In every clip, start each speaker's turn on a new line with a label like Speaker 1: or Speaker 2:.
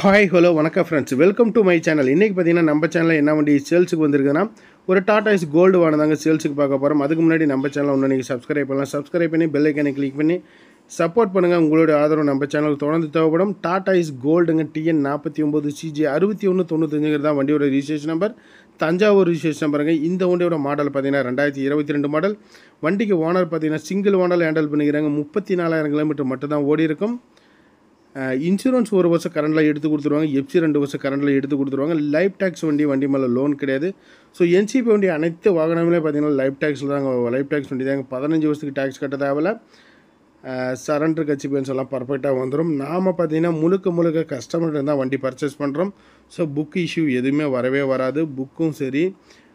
Speaker 1: hi hello வணக்கம் friends welcome to my channel இன்றைக்கி பார்த்தீங்கன்னா நம்ம சேனலில் என்ன வண்டி சேல்ஸுக்கு வந்திருக்குன்னா ஒரு டாடா இஸ் கோல்டு வாங்கினாங்க சேல்ஸுக்கு பார்க்க போகிறோம் அதுக்கு முன்னாடி நம்ம சேனல் ஒன்று நீங்கள் சப்ஸ்கிரைப் பண்ணலாம் சப்ஸ்கிரைப் பண்ணி ஐக்கனை கிளிக் பண்ணி சப்போர்ட் பண்ணுங்கள் உங்களுடைய ஆதரவு நம்ம சேனலுக்கு தொடர்ந்து தேவைப்படும் டாடா இஸ் கோல்டுங்க டிஎன் நாற்பத்தி ஒம்பது சிஜி அறுபத்தி ஒன்று தொண்ணூத்தஞ்சுங்கிறது தான் வண்டியோட ரிஜிஸ்ட்ரேஷ் நம்பர் தஞ்சாவூர் ரிஜிஸ்ட்ரேஷ் நம்பருங்க இந்த வண்டியோட மாடல் பார்த்தீங்கன்னா ரெண்டாயிரத்தி இருபத்தி ரெண்டு மாடல் வண்டிக்கு ஓனர் பார்த்தீங்கன்னா சிங்கிள் ஓனர் ஹேண்டில் பண்ணிக்கிறாங்க முப்பத்தி நாலாயிரம் கிலோமீட்டர் மட்டும் தான் ஓடி இருக்கும் இன்சூரன்ஸ் ஒரு வருஷம் கரண்டில் எடுத்து கொடுத்துருவாங்க எஃப்சி ரெண்டு வருஷம் கரண்டில் எடுத்து கொடுத்துருவாங்க லைஃப் டேக்ஸ் வண்டி வண்டி மேலே லோன் கிடையாது ஸோ என்சிபி வண்டி அனைத்து வாகனங்களே பார்த்தீங்கன்னா லைஃப் டேக்ஸில் தாங்க லைஃப் டேக்ஸ் வண்டி தான் பதினஞ்சு வருஷத்துக்கு டேக்ஸ் கட்ட தேவையில்ல சரண்டர் கட்சி பேன்ஸ் எல்லாம் பர்ஃபெக்டாக வந்துடும் நாம் பார்த்தீங்கன்னா முழுக்க முழுக்க கஸ்டமர்கிட்ட தான் வண்டி பர்ச்சேஸ் பண்ணுறோம் ஸோ புக் இஷ்யூ எதுவுமே வரவே வராது புக்கும் சரி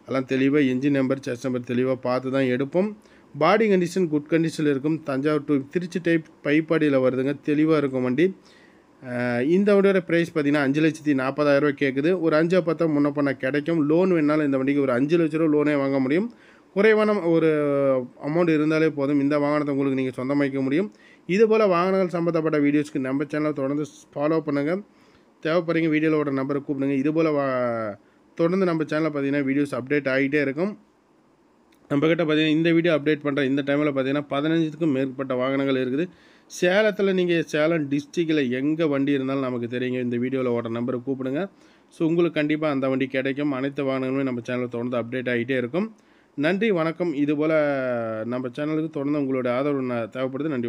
Speaker 1: எல்லாம் தெளிவாக இன்ஜின் நம்பர் செஸ் நம்பர் தெளிவாக பார்த்து தான் எடுப்போம் பாடி கண்டிஷன் குட் கண்டிஷனில் இருக்கும் தஞ்சாவூர் டூ திருச்சி டைப் பைப்பாடியில் வருதுங்க தெளிவாக இருக்கும் வண்டி இந்த வண்டியோட ப்ரைஸ் பார்த்திங்கன்னா அஞ்சு லட்சத்தி நாற்பதாயிரரூவா கேட்குது ஒரு அஞ்சு பார்த்தா முன்ன பண்ண கிடைக்கும் லோன் வேணாலும் இந்த வண்டிக்கு ஒரு அஞ்சு லட்ச ரூபா லோனே வாங்க முடியும் குறைவான ஒரு அமௌண்ட் இருந்தாலே போதும் இந்த வாகனத்தை உங்களுக்கு நீங்கள் சொந்தமாக முடியும் இதுபோல் வாகனங்கள் சம்மந்தப்பட்ட வீடியோஸ்க்கு நம்ம சேனலை தொடர்ந்து ஃபாலோ பண்ணுங்கள் தேவைப்படுறீங்க வீடியோவோட நம்பரை கூப்பிடுங்க இதுபோல் வா தொடர்ந்து நம்ம சேனலில் பார்த்தீங்கன்னா வீடியோஸ் அப்டேட் ஆகிட்டே இருக்கும் நம்மக்கிட்ட பார்த்தீங்கன்னா இந்த வீடியோ அப்டேட் பண்ணுற இந்த டைமில் பார்த்தீங்கன்னா பதினஞ்சுக்கும் மேற்பட்ட வாகனங்கள் இருக்குது சேலத்தில் நீங்கள் சேலம் டிஸ்ட்ரிக்டில் எங்கே வண்டி இருந்தாலும் நமக்கு தெரியுங்க இந்த வீடியோவில் ஓட்ட நம்பரை கூப்பிடுங்க ஸோ உங்களுக்கு கண்டிப்பாக அந்த வண்டி கிடைக்கும் அனைத்து வாகனங்களுமே நம்ம சேனலில் தொடர்ந்து அப்டேட் ஆகிட்டே இருக்கும் நன்றி வணக்கம் இதுபோல் நம்ம சேனலுக்கு தொடர்ந்து உங்களோட ஆதரவு தேவைப்படுது நன்றி வணக்கம்